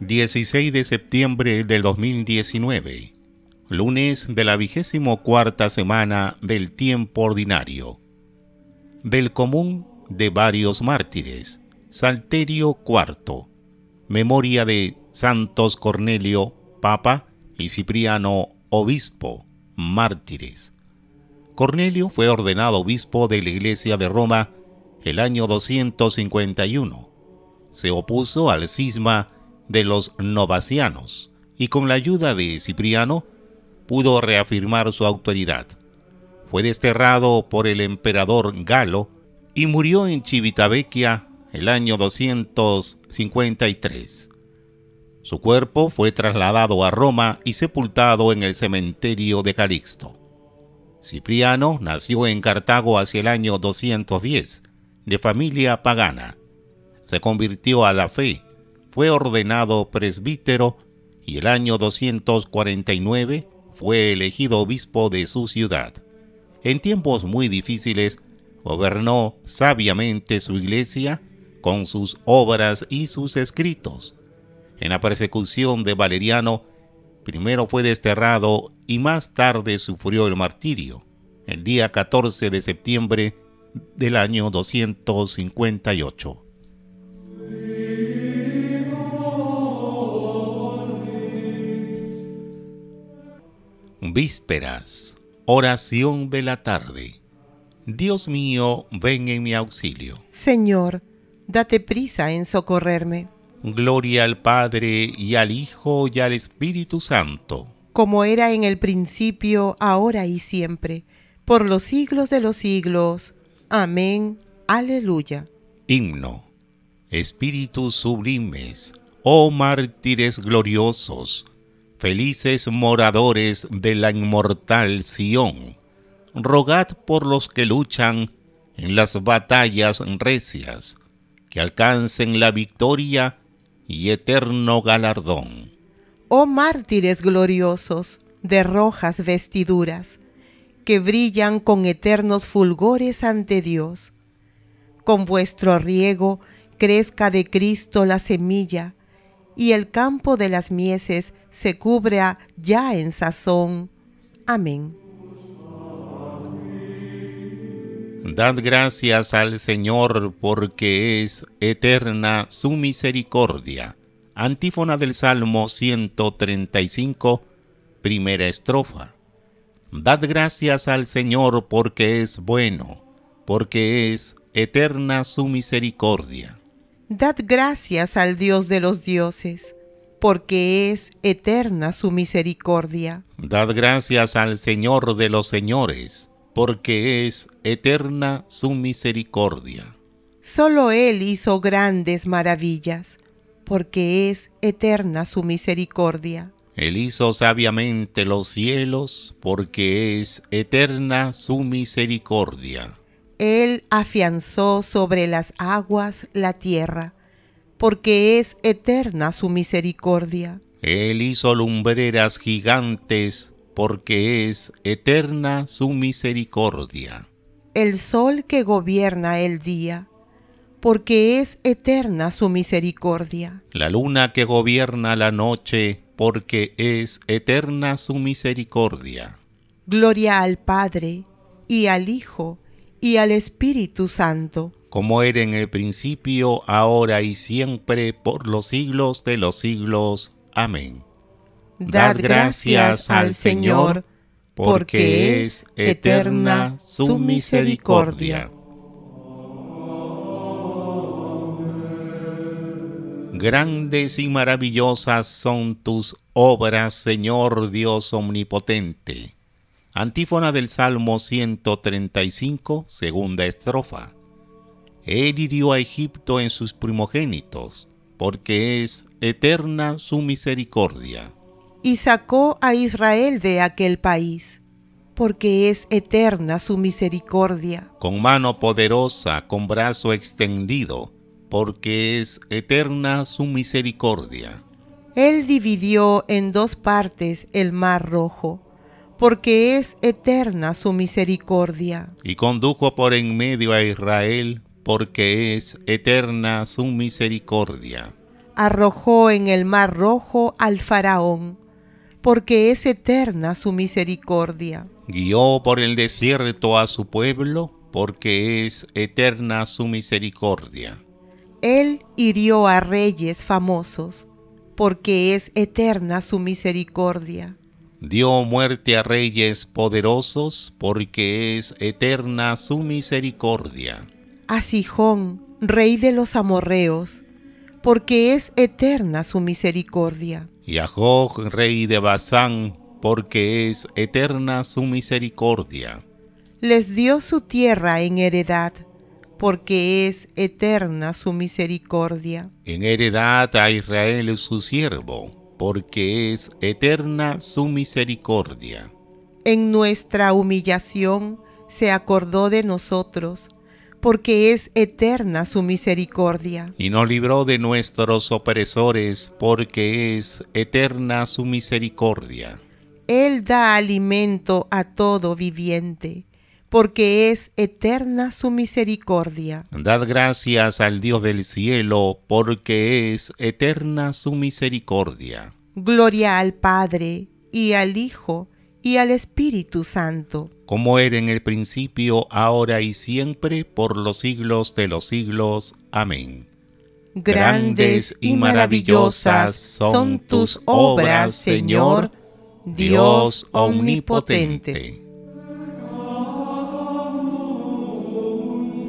16 de septiembre del 2019, lunes de la vigésimo cuarta semana del tiempo ordinario, del común de varios mártires, Salterio IV, memoria de Santos Cornelio, Papa, y Cipriano, Obispo, mártires. Cornelio fue ordenado obispo de la Iglesia de Roma el año 251. Se opuso al cisma de los novacianos y con la ayuda de Cipriano pudo reafirmar su autoridad. Fue desterrado por el emperador Galo y murió en Civitavecchia el año 253. Su cuerpo fue trasladado a Roma y sepultado en el cementerio de Calixto. Cipriano nació en Cartago hacia el año 210, de familia pagana. Se convirtió a la fe fue ordenado presbítero y el año 249 fue elegido obispo de su ciudad. En tiempos muy difíciles, gobernó sabiamente su iglesia con sus obras y sus escritos. En la persecución de Valeriano, primero fue desterrado y más tarde sufrió el martirio, el día 14 de septiembre del año 258. Vísperas, oración de la tarde. Dios mío, ven en mi auxilio. Señor, date prisa en socorrerme. Gloria al Padre y al Hijo y al Espíritu Santo. Como era en el principio, ahora y siempre, por los siglos de los siglos. Amén. Aleluya. Himno. Espíritus sublimes, oh mártires gloriosos Felices moradores de la inmortal Sión, rogad por los que luchan en las batallas recias, que alcancen la victoria y eterno galardón. Oh mártires gloriosos de rojas vestiduras, que brillan con eternos fulgores ante Dios. Con vuestro riego crezca de Cristo la semilla, y el campo de las mieses se cubra ya en sazón. Amén. Dad gracias al Señor porque es eterna su misericordia. Antífona del Salmo 135, primera estrofa. Dad gracias al Señor porque es bueno, porque es eterna su misericordia. Dad gracias al Dios de los dioses, porque es eterna su misericordia. Dad gracias al Señor de los señores, porque es eterna su misericordia. Solo Él hizo grandes maravillas, porque es eterna su misericordia. Él hizo sabiamente los cielos, porque es eterna su misericordia. Él afianzó sobre las aguas la tierra, porque es eterna su misericordia. Él hizo lumbreras gigantes, porque es eterna su misericordia. El sol que gobierna el día, porque es eterna su misericordia. La luna que gobierna la noche, porque es eterna su misericordia. Gloria al Padre, y al Hijo, y al Espíritu Santo. Como era en el principio, ahora y siempre, por los siglos de los siglos. Amén. Dar gracias al Señor, porque es eterna su misericordia. Grandes y maravillosas son tus obras, Señor Dios omnipotente Antífona del Salmo 135, segunda estrofa. Él hirió a Egipto en sus primogénitos, porque es eterna su misericordia. Y sacó a Israel de aquel país, porque es eterna su misericordia. Con mano poderosa, con brazo extendido, porque es eterna su misericordia. Él dividió en dos partes el mar rojo porque es eterna su misericordia. Y condujo por en medio a Israel, porque es eterna su misericordia. Arrojó en el mar rojo al faraón, porque es eterna su misericordia. Guió por el desierto a su pueblo, porque es eterna su misericordia. Él hirió a reyes famosos, porque es eterna su misericordia dio muerte a reyes poderosos, porque es eterna su misericordia. A Sijón, rey de los amorreos, porque es eterna su misericordia. Y a Jog, rey de Basán, porque es eterna su misericordia. Les dio su tierra en heredad, porque es eterna su misericordia. En heredad a Israel su siervo porque es eterna su misericordia. En nuestra humillación se acordó de nosotros, porque es eterna su misericordia. Y nos libró de nuestros opresores, porque es eterna su misericordia. Él da alimento a todo viviente porque es eterna su misericordia. Dad gracias al Dios del cielo, porque es eterna su misericordia. Gloria al Padre, y al Hijo, y al Espíritu Santo. Como era en el principio, ahora y siempre, por los siglos de los siglos. Amén. Grandes y maravillosas son tus obras, Señor, Dios omnipotente.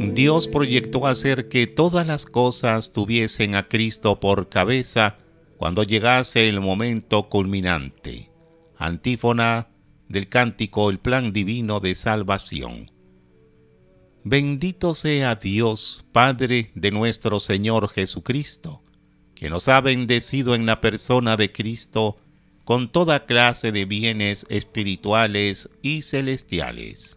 Dios proyectó hacer que todas las cosas tuviesen a Cristo por cabeza cuando llegase el momento culminante. Antífona del cántico El plan divino de salvación. Bendito sea Dios, Padre de nuestro Señor Jesucristo, que nos ha bendecido en la persona de Cristo con toda clase de bienes espirituales y celestiales.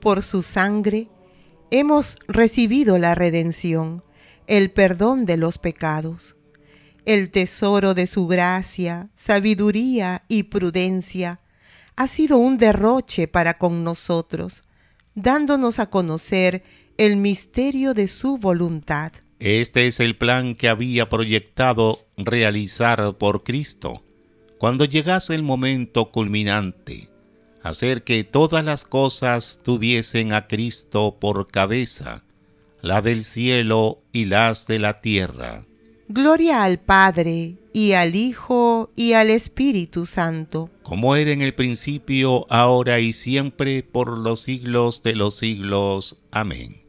por su sangre hemos recibido la redención, el perdón de los pecados. El tesoro de su gracia, sabiduría y prudencia ha sido un derroche para con nosotros, dándonos a conocer el misterio de su voluntad. Este es el plan que había proyectado realizar por Cristo, cuando llegase el momento culminante hacer que todas las cosas tuviesen a Cristo por cabeza, la del cielo y las de la tierra. Gloria al Padre, y al Hijo, y al Espíritu Santo. Como era en el principio, ahora y siempre, por los siglos de los siglos. Amén.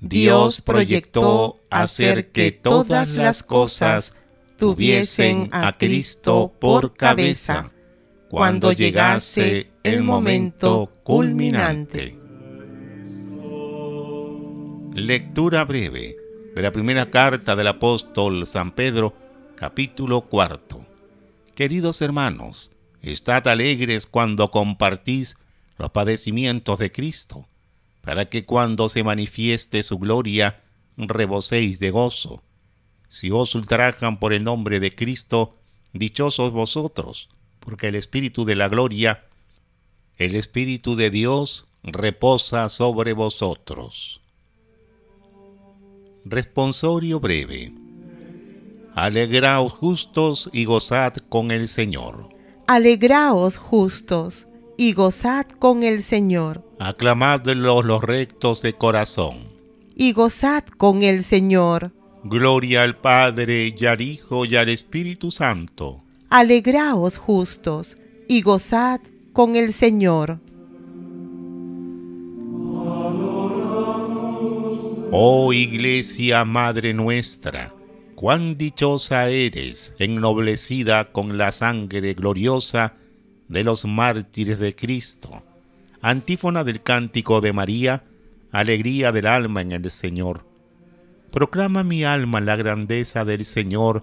Dios proyectó hacer que todas las cosas tuviesen a Cristo por cabeza cuando llegase el momento culminante. Lectura breve de la primera carta del apóstol San Pedro, capítulo cuarto. Queridos hermanos, estad alegres cuando compartís los padecimientos de Cristo, para que cuando se manifieste su gloria reboséis de gozo. Si os ultrajan por el nombre de Cristo, dichosos vosotros, porque el Espíritu de la gloria, el Espíritu de Dios, reposa sobre vosotros. Responsorio breve. Alegraos justos y gozad con el Señor. Alegraos justos y gozad con el Señor. Aclamad los rectos de corazón. Y gozad con el Señor. Gloria al Padre y al Hijo y al Espíritu Santo Alegraos justos y gozad con el Señor. Oh Iglesia Madre nuestra, cuán dichosa eres, ennoblecida con la sangre gloriosa de los mártires de Cristo. Antífona del cántico de María, alegría del alma en el Señor. Proclama mi alma la grandeza del Señor,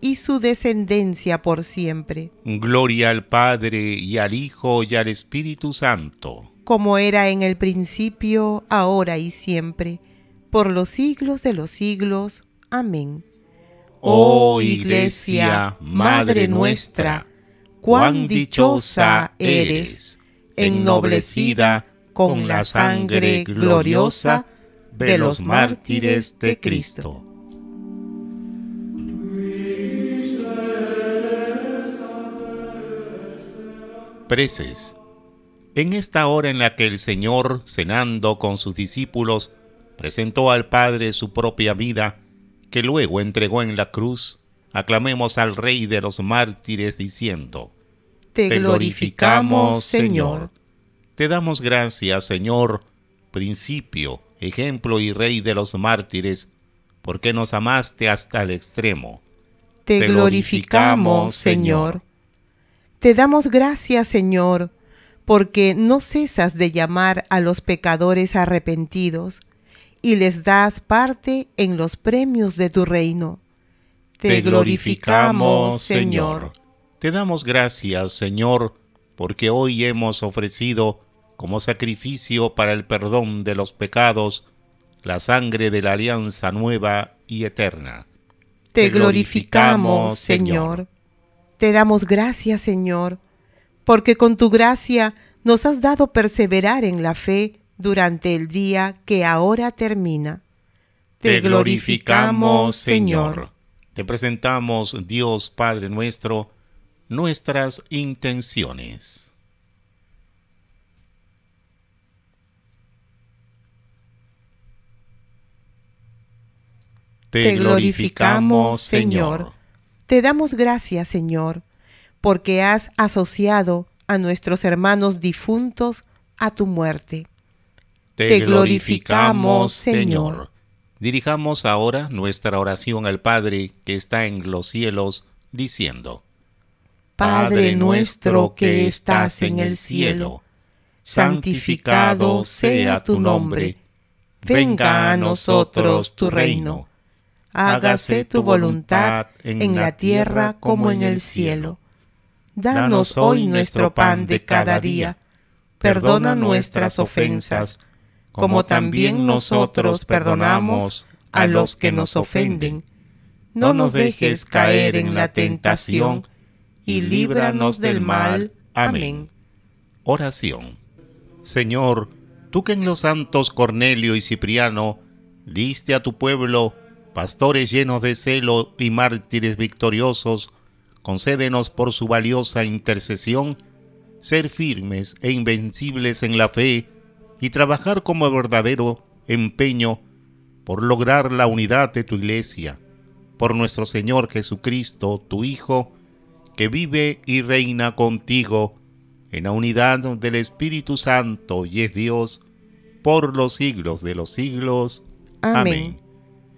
y su descendencia por siempre. Gloria al Padre y al Hijo y al Espíritu Santo, como era en el principio, ahora y siempre, por los siglos de los siglos. Amén. Oh, oh Iglesia, Madre nuestra, cuán dichosa eres, ennoblecida con la sangre gloriosa de los mártires de Cristo. preces. En esta hora en la que el Señor, cenando con sus discípulos, presentó al Padre su propia vida, que luego entregó en la cruz, aclamemos al Rey de los mártires diciendo, Te, glorificamos, Señor. Te damos gracias, Señor, principio, ejemplo y Rey de los mártires, porque nos amaste hasta el extremo. Te, glorificamos, Señor. Te damos gracias, Señor, porque no cesas de llamar a los pecadores arrepentidos y les das parte en los premios de tu reino. Te, glorificamos, Señor. Te damos gracias, Señor, porque hoy hemos ofrecido como sacrificio para el perdón de los pecados la sangre de la alianza nueva y eterna. Te, glorificamos, Señor. Te damos gracias, Señor, porque con tu gracia nos has dado perseverar en la fe durante el día que ahora termina. Te, glorificamos, Señor. Te presentamos, Dios Padre nuestro, nuestras intenciones. Te glorificamos, Señor te damos gracias, Señor, porque has asociado a nuestros hermanos difuntos a tu muerte. Te, glorificamos, Señor. Dirijamos ahora nuestra oración al Padre que está en los cielos, diciendo, Padre nuestro que estás en el cielo, santificado sea tu nombre, venga a nosotros tu reino hágase tu voluntad en la tierra como en el cielo. Danos hoy nuestro pan de cada día. Perdona nuestras ofensas, como también nosotros perdonamos a los que nos ofenden. No nos dejes caer en la tentación, y líbranos del mal. Amén. Oración. Señor, tú que en los santos Cornelio y Cipriano diste a tu pueblo Pastores llenos de celo y mártires victoriosos, concédenos por su valiosa intercesión ser firmes e invencibles en la fe y trabajar como verdadero empeño por lograr la unidad de tu iglesia, por nuestro Señor Jesucristo, tu Hijo, que vive y reina contigo en la unidad del Espíritu Santo y es Dios por los siglos de los siglos. Amén. Amén.